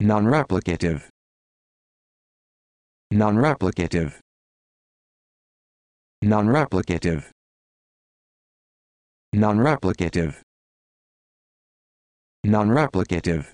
non-replicative non-replicative non-replicative non-replicative non-replicative